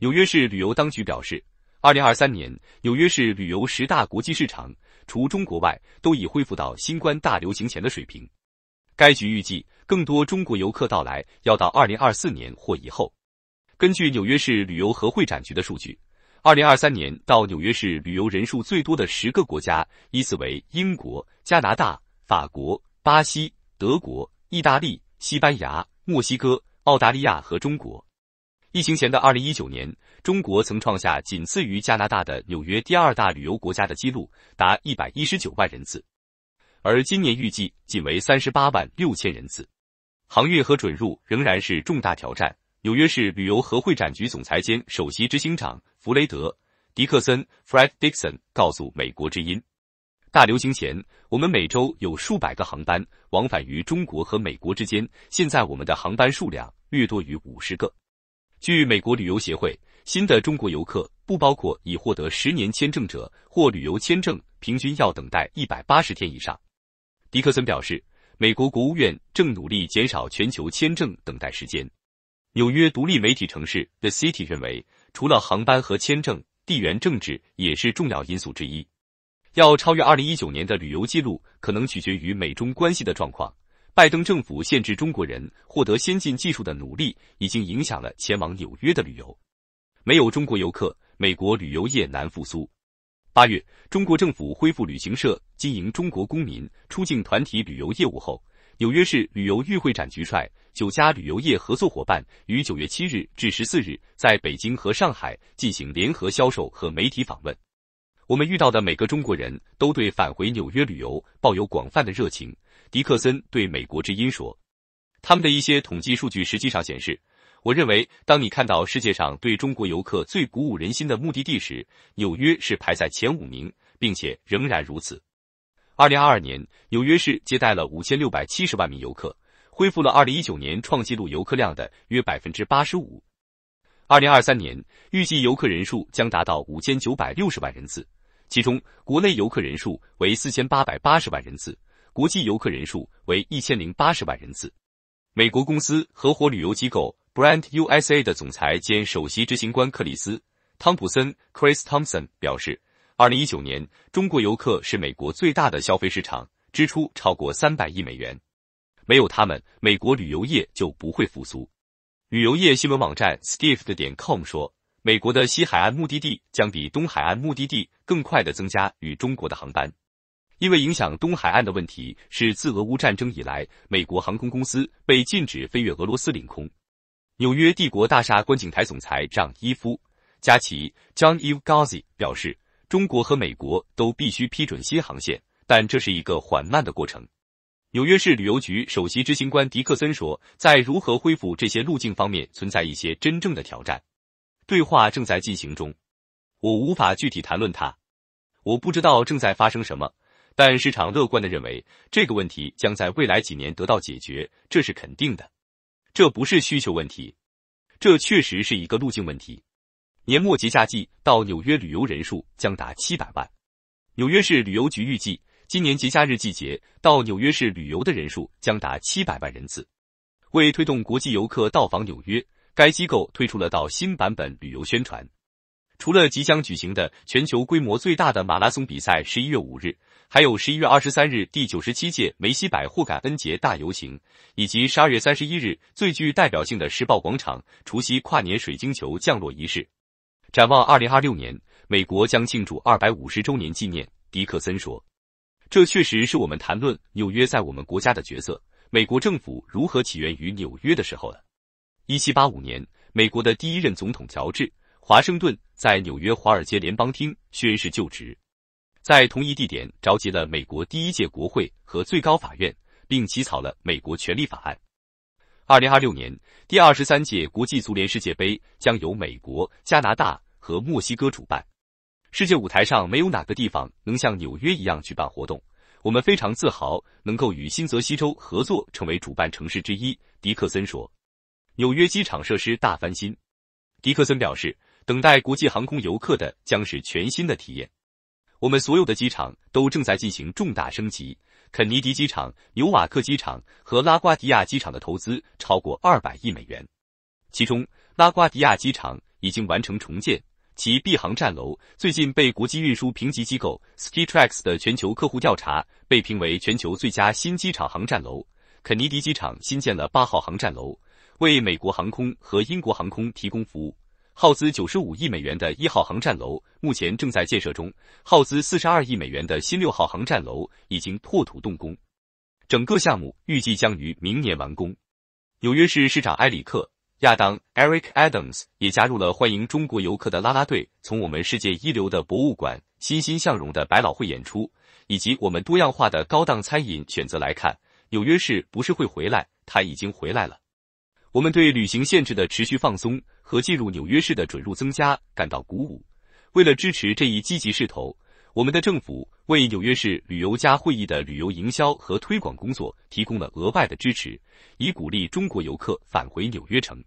纽约市旅游当局表示，2023年纽约市旅游十大国际市场除中国外，都已恢复到新冠大流行前的水平。该局预计，更多中国游客到来要到2024年或以后。根据纽约市旅游和会展局的数据，2023年到纽约市旅游人数最多的十个国家依次为英国、加拿大、法国、巴西、德国、意大利、西班牙、墨西哥、澳大利亚和中国。疫情前的二零一九年，中国曾创下仅次于加拿大的纽约第二大旅游国家的记录，达一百一十九万人次。而今年预计仅为三十八万六千人次。航运和准入仍然是重大挑战。纽约市旅游和会展局总裁兼首席执行长弗雷德·迪克森 （Fred Dixon） 告诉《美国之音》：“大流行前，我们每周有数百个航班往返于中国和美国之间。现在我们的航班数量略多于五十个。”据美国旅游协会，新的中国游客不包括已获得十年签证者或旅游签证，平均要等待一百八十天以上。迪克森表示，美国国务院正努力减少全球签证等待时间。纽约独立媒体城市 The City 认为，除了航班和签证，地缘政治也是重要因素之一。要超越二零一九年的旅游记录，可能取决于美中关系的状况。拜登政府限制中国人获得先进技术的努力，已经影响了前往纽约的旅游。没有中国游客，美国旅游业难复苏。八月，中国政府恢复旅行社经营中国公民出境团体旅游业务后，纽约市旅游与会展局率九家旅游业合作伙伴于九月七日至十四日在北京和上海进行联合销售和媒体访问。我们遇到的每个中国人都对返回纽约旅游抱有广泛的热情。迪克森对美国之音说：“他们的一些统计数据实际上显示，我认为当你看到世界上对中国游客最鼓舞人心的目的地时，纽约是排在前五名，并且仍然如此。2022年，纽约市接待了5670万名游客，恢复了2019年创纪录游客量的约85%。2023年，预计游客人数将达到5960万人次，其中国内游客人数为4880万人次。”国际游客人数为一千零八十万人次。美国公司合伙旅游机构 Brand USA 的总裁兼首席执行官克里斯·汤普森 （Chris Thompson） 表示，二零一九年中国游客是美国最大的消费市场，支出超过三百亿美元。没有他们，美国旅游业就不会复苏。旅游业新闻网站 Stiff 的点 com 说，美国的西海岸目的地将比东海岸目的地更快地增加与中国的航班。因为影响东海岸的问题是自俄乌战争以来，美国航空公司被禁止飞越俄罗斯领空。纽约帝国大厦观景台总裁让伊夫加奇 （John e v g a z i 表示：“中国和美国都必须批准新航线，但这是一个缓慢的过程。”纽约市旅游局首席执行官迪克森说：“在如何恢复这些路径方面存在一些真正的挑战。对话正在进行中，我无法具体谈论它。我不知道正在发生什么。”但市场乐观的认为，这个问题将在未来几年得到解决，这是肯定的。这不是需求问题，这确实是一个路径问题。年末节假季到纽约旅游人数将达七百万。纽约市旅游局预计，今年节假日季节到纽约市旅游的人数将达七百万人次。为推动国际游客到访纽约，该机构推出了到新版本旅游宣传。除了即将举行的全球规模最大的马拉松比赛，十一月五日，还有十一月二十三日第九十七届梅西百货感恩节大游行，以及十二月三十一日最具代表性的时报广场除夕跨年水晶球降落仪式。展望二零二六年，美国将庆祝二百五十周年纪念。迪克森说：“这确实是我们谈论纽约在我们国家的角色，美国政府如何起源于纽约的时候了。”一七八五年，美国的第一任总统乔治·华盛顿。在纽约华尔街联邦厅宣誓就职，在同一地点召集了美国第一届国会和最高法院，并起草了美国权利法案。二零二六年第二十三届国际足联世界杯将由美国、加拿大和墨西哥主办。世界舞台上没有哪个地方能像纽约一样举办活动。我们非常自豪能够与新泽西州合作，成为主办城市之一，迪克森说。纽约机场设施大翻新，迪克森表示。等待国际航空游客的将是全新的体验。我们所有的机场都正在进行重大升级。肯尼迪机场、纽瓦克机场和拉瓜迪亚机场的投资超过二百亿美元。其中，拉瓜迪亚机场已经完成重建，其 B 航站楼最近被国际运输评级机构 Skytrax 的全球客户调查被评为全球最佳新机场航站楼。肯尼迪机场新建了八号航站楼，为美国航空和英国航空提供服务。耗资九十五亿美元的一号航站楼目前正在建设中，耗资四十二亿美元的新六号航站楼已经破土动工，整个项目预计将于明年完工。纽约市市长埃里克·亚当 （Eric Adams） 也加入了欢迎中国游客的拉拉队。从我们世界一流的博物馆、欣欣向荣的百老汇演出以及我们多样化的高档餐饮选择来看，纽约市不是会回来，它已经回来了。我们对旅行限制的持续放松。和进入纽约市的准入增加感到鼓舞。为了支持这一积极势头，我们的政府为纽约市旅游加会议的旅游营销和推广工作提供了额外的支持，以鼓励中国游客返回纽约城。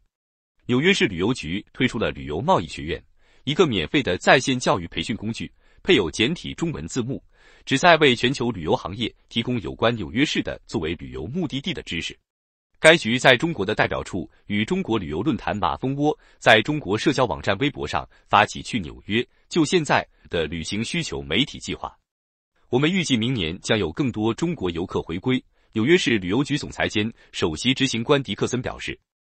纽约市旅游局推出了旅游贸易学院，一个免费的在线教育培训工具，配有简体中文字幕，旨在为全球旅游行业提供有关纽约市的作为旅游目的地的知识。该局在中国的代表处与中国旅游论坛马蜂窝在中国社交网站微博上发起“去纽约就现在的旅行需求”媒体计划。我们预计明年将有更多中国游客回归。纽约市旅游局总裁兼首席执行官迪克森表示。